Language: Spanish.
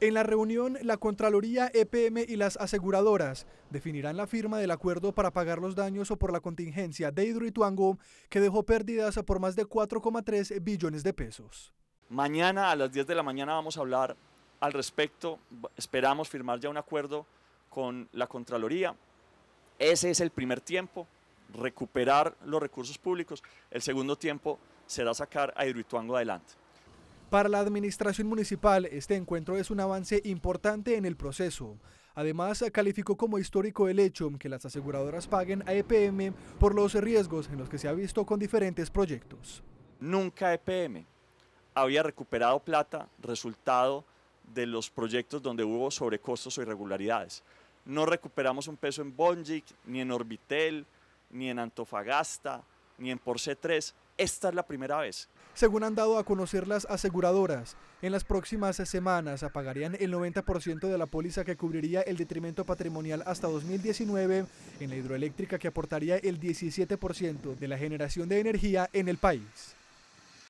En la reunión, la Contraloría, EPM y las aseguradoras definirán la firma del acuerdo para pagar los daños o por la contingencia de Hidroituango, que dejó pérdidas por más de 4,3 billones de pesos. Mañana a las 10 de la mañana vamos a hablar al respecto. Esperamos firmar ya un acuerdo con la Contraloría. Ese es el primer tiempo, recuperar los recursos públicos. El segundo tiempo será sacar a Hidroituango adelante. Para la administración municipal, este encuentro es un avance importante en el proceso. Además, calificó como histórico el hecho que las aseguradoras paguen a EPM por los riesgos en los que se ha visto con diferentes proyectos. Nunca EPM había recuperado plata resultado de los proyectos donde hubo sobrecostos o irregularidades. No recuperamos un peso en Bonjic, ni en Orbitel, ni en Antofagasta, ni en Porce 3, esta es la primera vez. Según han dado a conocer las aseguradoras, en las próximas semanas apagarían el 90% de la póliza que cubriría el detrimento patrimonial hasta 2019 en la hidroeléctrica que aportaría el 17% de la generación de energía en el país.